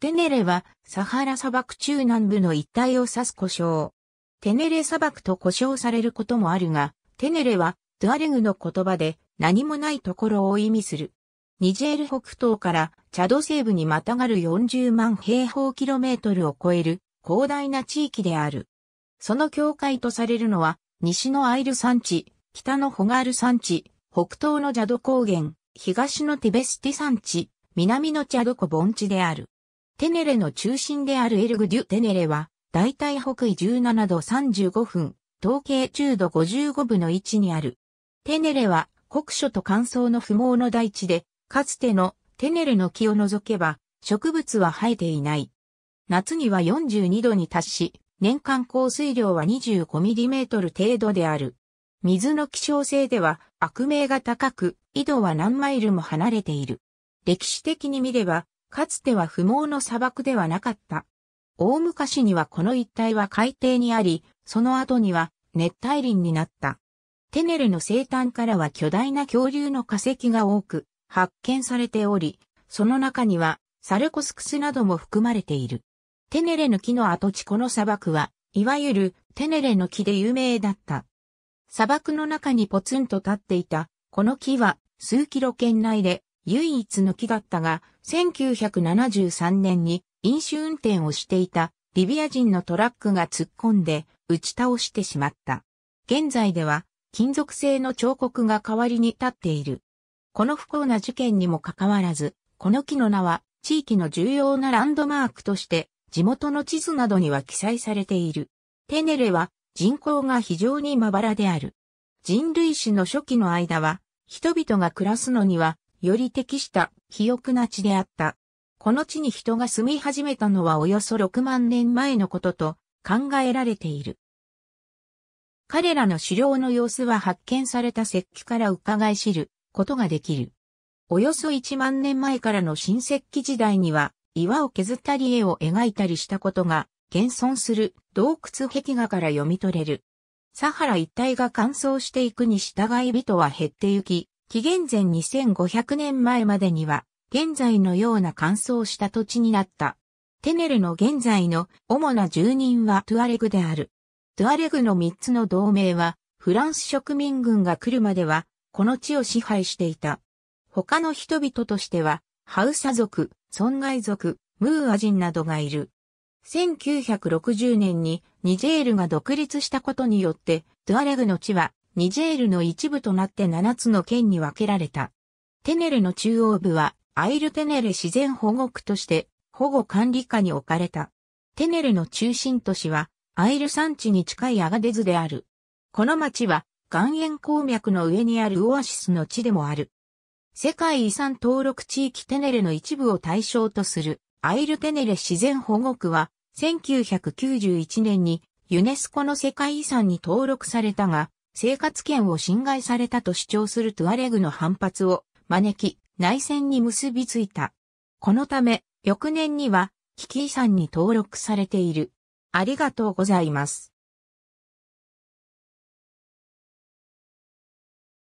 テネレは、サハラ砂漠中南部の一帯を指す故障。テネレ砂漠と故障されることもあるが、テネレは、トゥアレグの言葉で、何もないところを意味する。ニジェール北東からチャド西部にまたがる40万平方キロメートルを超える広大な地域である。その境界とされるのは、西のアイル山地、北のホガール山地、北東のジャド高原、東のティベスティ山地、南のチャド湖盆地である。テネレの中心であるエルグ・デュ・テネレは、大体北緯17度35分、統計10度55分の位置にある。テネレは、国書と乾燥の不毛の大地で、かつてのテネレの木を除けば、植物は生えていない。夏には42度に達し、年間降水量は2 5トル程度である。水の希少性では悪名が高く、緯度は何マイルも離れている。歴史的に見れば、かつては不毛の砂漠ではなかった。大昔にはこの一帯は海底にあり、その後には熱帯林になった。テネレの生誕からは巨大な恐竜の化石が多く発見されており、その中にはサルコスクスなども含まれている。テネレの木の跡地この砂漠は、いわゆるテネレの木で有名だった。砂漠の中にポツンと立っていた、この木は数キロ圏内で唯一の木だったが、1973年に飲酒運転をしていたリビア人のトラックが突っ込んで打ち倒してしまった。現在では金属製の彫刻が代わりに立っている。この不幸な事件にもかかわらず、この木の名は地域の重要なランドマークとして地元の地図などには記載されている。テネレは人口が非常にまばらである。人類史の初期の間は人々が暮らすのにはより適した肥沃な地であった。この地に人が住み始めたのはおよそ6万年前のことと考えられている。彼らの狩猟の様子は発見された石器から伺い知ることができる。およそ1万年前からの新石器時代には岩を削ったり絵を描いたりしたことが現存する洞窟壁画から読み取れる。サハラ一帯が乾燥していくに従い人は減ってゆき、紀元前2500年前までには、現在のような乾燥した土地になった。テネルの現在の主な住人はトゥアレグである。トゥアレグの3つの同盟は、フランス植民軍が来るまでは、この地を支配していた。他の人々としては、ハウサ族、損害族、ムーア人などがいる。1960年にニジェールが独立したことによって、トゥアレグの地はニジェールの一部となって7つの県に分けられた。テネレの中央部は、アイルテネレ自然保護区として、保護管理下に置かれた。テネレの中心都市は、アイル山地に近いアガデズである。この町は、岩塩鉱脈の上にあるオアシスの地でもある。世界遺産登録地域テネレの一部を対象とするアイルテネレ自然保護区は1991年にユネスコの世界遺産に登録されたが生活権を侵害されたと主張するトゥアレグの反発を招き、内戦に結びついた。このため、翌年には、危機遺産に登録されている。ありがとうございます。